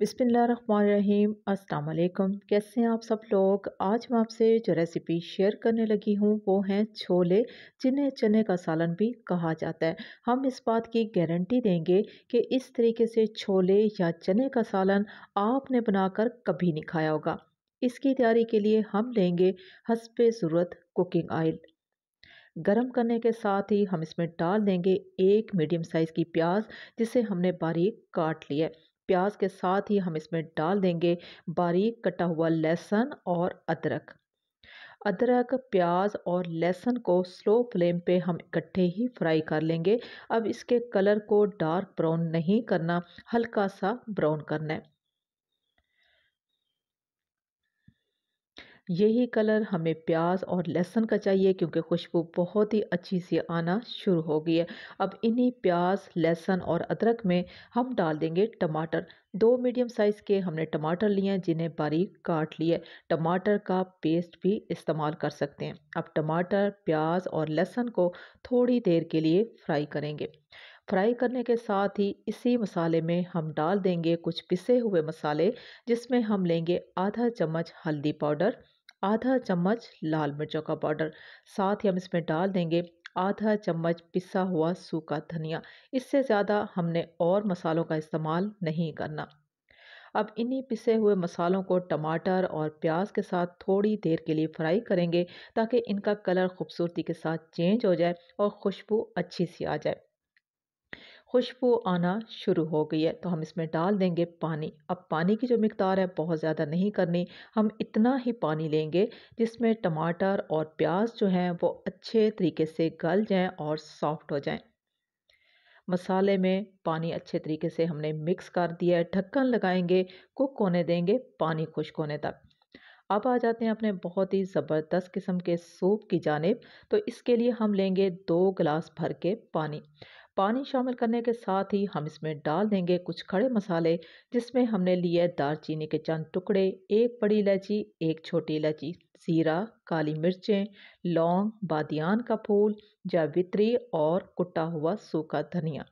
बिसमीम अस्सलाम कैसे हैं आप सब लोग आज मैं आपसे जो रेसिपी शेयर करने लगी हूँ वो हैं छोले जिन्हें चने का सालन भी कहा जाता है हम इस बात की गारंटी देंगे कि इस तरीके से छोले या चने का सालन आपने बनाकर कभी नहीं खाया होगा इसकी तैयारी के लिए हम लेंगे हसब ज़रूरत कुकिंग ऑयल गरम करने के साथ ही हम इसमें डाल देंगे एक मीडियम साइज़ की प्याज जिसे हमने बारीक काट लिया है प्याज के साथ ही हम इसमें डाल देंगे बारीक कटा हुआ लहसुन और अदरक अदरक प्याज और लहसुन को स्लो फ्लेम पे हम इकट्ठे ही फ्राई कर लेंगे अब इसके कलर को डार्क ब्राउन नहीं करना हल्का सा ब्राउन करना है यही कलर हमें प्याज और लहसुन का चाहिए क्योंकि खुशबू बहुत ही अच्छी सी आना शुरू हो गई है अब इन्हीं प्याज लहसुन और अदरक में हम डाल देंगे टमाटर दो मीडियम साइज़ के हमने टमाटर लिए हैं जिन्हें बारीक काट लिए टमाटर का पेस्ट भी इस्तेमाल कर सकते हैं अब टमाटर प्याज और लहसुन को थोड़ी देर के लिए फ्राई करेंगे फ्राई करने के साथ ही इसी मसाले में हम डाल देंगे कुछ पिसे हुए मसाले जिसमें हम लेंगे आधा चम्मच हल्दी पाउडर आधा चम्मच लाल मिर्चों का पाउडर साथ ही हम इसमें डाल देंगे आधा चम्मच पिसा हुआ सूखा धनिया इससे ज़्यादा हमने और मसालों का इस्तेमाल नहीं करना अब इन्हीं पिसे हुए मसालों को टमाटर और प्याज के साथ थोड़ी देर के लिए फ्राई करेंगे ताकि इनका कलर खूबसूरती के साथ चेंज हो जाए और खुशबू अच्छी सी आ जाए खुशबू आना शुरू हो गई है तो हम इसमें डाल देंगे पानी अब पानी की जो मकदार है बहुत ज़्यादा नहीं करनी हम इतना ही पानी लेंगे जिसमें टमाटर और प्याज जो हैं वो अच्छे तरीके से गल जाएं और सॉफ्ट हो जाएं मसाले में पानी अच्छे तरीके से हमने मिक्स कर दिया है ढक्कन लगाएंगे कुक होने देंगे पानी खुश्क होने तक अब आ जाते हैं अपने बहुत ही ज़बरदस्त किस्म के सूप की जानब तो इसके लिए हम लेंगे दो गिलास भर के पानी पानी शामिल करने के साथ ही हम इसमें डाल देंगे कुछ खड़े मसाले जिसमें हमने लिए दालचीनी के चंद टुकड़े एक बड़ी इलायची एक छोटी इलायची ज़ीरा काली मिर्चें लौंग बादियान का फूल जावित्री और कुटा हुआ सूखा धनिया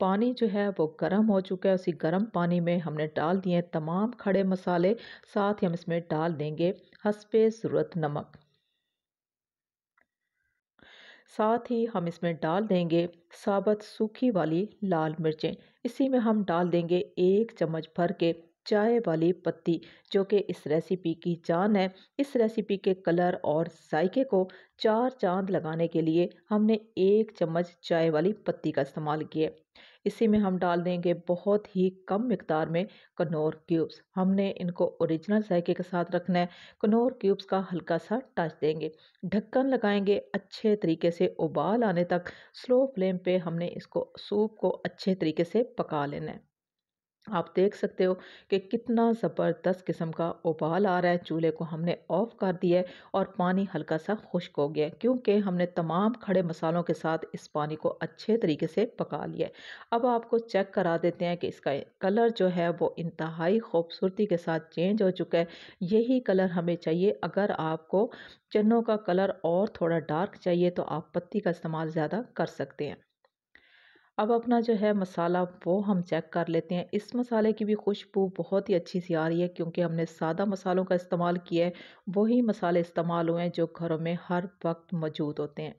पानी जो है वो गर्म हो चुका है उसी गर्म पानी में हमने डाल दिए तमाम खड़े मसाले साथ ही हम इसमें डाल देंगे हंसपे ज़रूरत नमक साथ ही हम इसमें डाल देंगे साबत सूखी वाली लाल मिर्चें इसी में हम डाल देंगे एक चम्मच भर के चाय वाली पत्ती जो कि इस रेसिपी की जान है इस रेसिपी के कलर और जायके को चार चांद लगाने के लिए हमने एक चम्मच चाय वाली पत्ती का इस्तेमाल किया इसी में हम डाल देंगे बहुत ही कम मकदार में कनौर क्यूब्स हमने इनको ओरिजिनल जायके के साथ रखना है कनौर क्यूब्स का हल्का सा टच देंगे ढक्कन लगाएंगे अच्छे तरीके से उबाल आने तक स्लो फ्लेम पे हमने इसको सूप को अच्छे तरीके से पका लेना है आप देख सकते हो कि कितना ज़बरदस्त किस्म का उबाल आ रहा है चूल्हे को हमने ऑफ़ कर दिया है और पानी हल्का सा खुश्क हो गया क्योंकि हमने तमाम खड़े मसालों के साथ इस पानी को अच्छे तरीके से पका लिया है अब आपको चेक करा देते हैं कि इसका कलर जो है वो इंतहाई खूबसूरती के साथ चेंज हो चुका है यही कलर हमें चाहिए अगर आपको चनों का कलर और थोड़ा डार्क चाहिए तो आप पत्ती का इस्तेमाल ज़्यादा कर सकते हैं अब अपना जो है मसाला वो हम चेक कर लेते हैं इस मसाले की भी खुशबू बहुत ही अच्छी सी आ रही है क्योंकि हमने सादा मसालों का इस्तेमाल किया है वही मसाले इस्तेमाल हुए हैं जो घरों में हर वक्त मौजूद होते हैं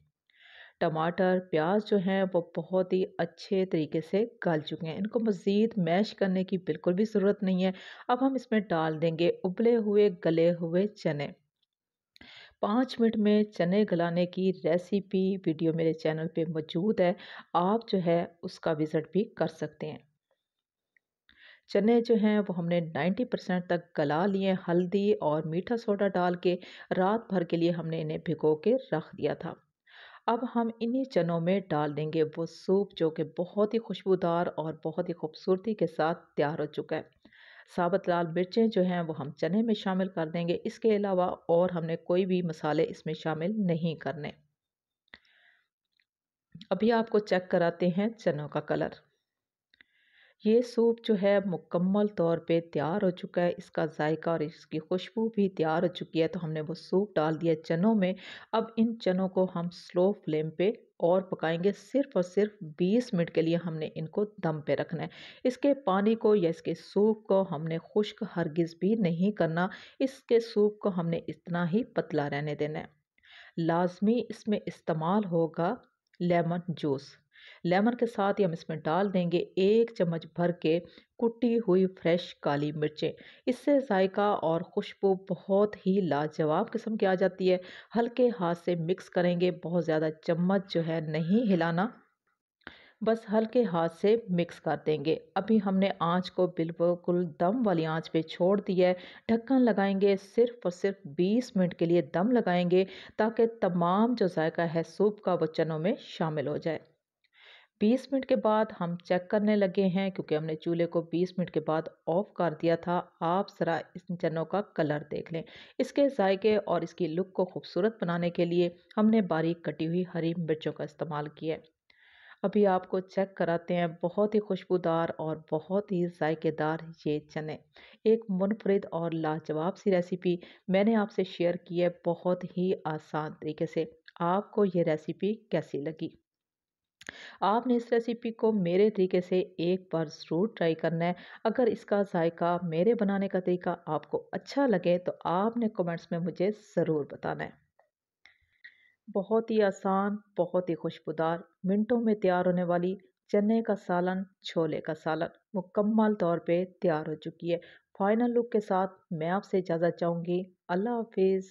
टमाटर प्याज जो हैं वो बहुत ही अच्छे तरीके से गल चुके हैं इनको मज़ीद मैश करने की बिल्कुल भी ज़रूरत नहीं है अब हम इसमें डाल देंगे उबले हुए गले हुए चने पाँच मिनट में चने गलाने की रेसिपी वीडियो मेरे चैनल पे मौजूद है आप जो है उसका विज़िट भी कर सकते हैं चने जो हैं वो हमने 90 परसेंट तक गला लिए हल्दी और मीठा सोडा डाल के रात भर के लिए हमने इन्हें भिगो के रख दिया था अब हम इन्हीं चनों में डाल देंगे वो सूप जो कि बहुत ही खुशबूदार और बहुत ही खूबसूरती के साथ तैयार हो चुका है साबत लाल मिर्चें जो हैं वो हम चने में शामिल कर देंगे इसके अलावा और हमने कोई भी मसाले इसमें शामिल नहीं करने अभी आपको चेक कराते हैं चनों का कलर ये सूप जो है मुकम्मल तौर पे तैयार हो चुका है इसका जायका और इसकी खुशबू भी तैयार हो चुकी है तो हमने वो सूप डाल दिया चनों में अब इन चनों को हम स्लो फ्लेम पे और पकाएंगे सिर्फ और सिर्फ 20 मिनट के लिए हमने इनको दम पे रखना है इसके पानी को या इसके सूप को हमने खुश्क हरगिज़ भी नहीं करना इसके सूप को हमने इतना ही पतला रहने देना है लाजमी इसमें इस्तेमाल होगा लेमन जूस लेमन के साथ ही हम इसमें डाल देंगे एक चम्मच भर के कुटी हुई फ्रेश काली मिर्चें इससे जायका और खुशबू बहुत ही लाजवाब किस्म की आ जाती है हल्के हाथ से मिक्स करेंगे बहुत ज़्यादा चम्मच जो है नहीं हिलाना बस हल्के हाथ से मिक्स कर देंगे अभी हमने आंच को बिल्कुल दम वाली आंच पे छोड़ दिया है ढक्कन लगाएंगे सिर्फ और सिर्फ 20 मिनट के लिए दम लगाएंगे ताकि तमाम जो जायका है सूप का वो चनों में शामिल हो जाए बीस मिनट के बाद हम चेक करने लगे हैं क्योंकि हमने चूल्हे को बीस मिनट के बाद ऑफ़ कर दिया था आप ज़रा इन चनों का कलर देख लें इसके जायके और इसकी लुक को खूबसूरत बनाने के लिए हमने बारीक कटी हुई हरी मिर्चों का इस्तेमाल किया है अभी आपको चेक कराते हैं बहुत ही खुशबूदार और बहुत ही जायकेदार ये चने एक मुनफरद और लाजवाब सी रेसिपी मैंने आपसे शेयर की है बहुत ही आसान तरीके से आपको ये रेसिपी कैसी लगी आपने इस रेसिपी को मेरे तरीके से एक बार ज़रूर ट्राई करना है अगर इसका जायका मेरे बनाने का तरीका आपको अच्छा लगे तो आपने कमेंट्स में मुझे ज़रूर बताना है बहुत ही आसान बहुत ही खुशबूदार मिनटों में तैयार होने वाली चने का सालन छोले का सालन मुकम्मल तौर पर तैयार हो चुकी है फाइनल लुक के साथ मैं आपसे इजाज़त चाहूँगी अल्लाह हाफिज़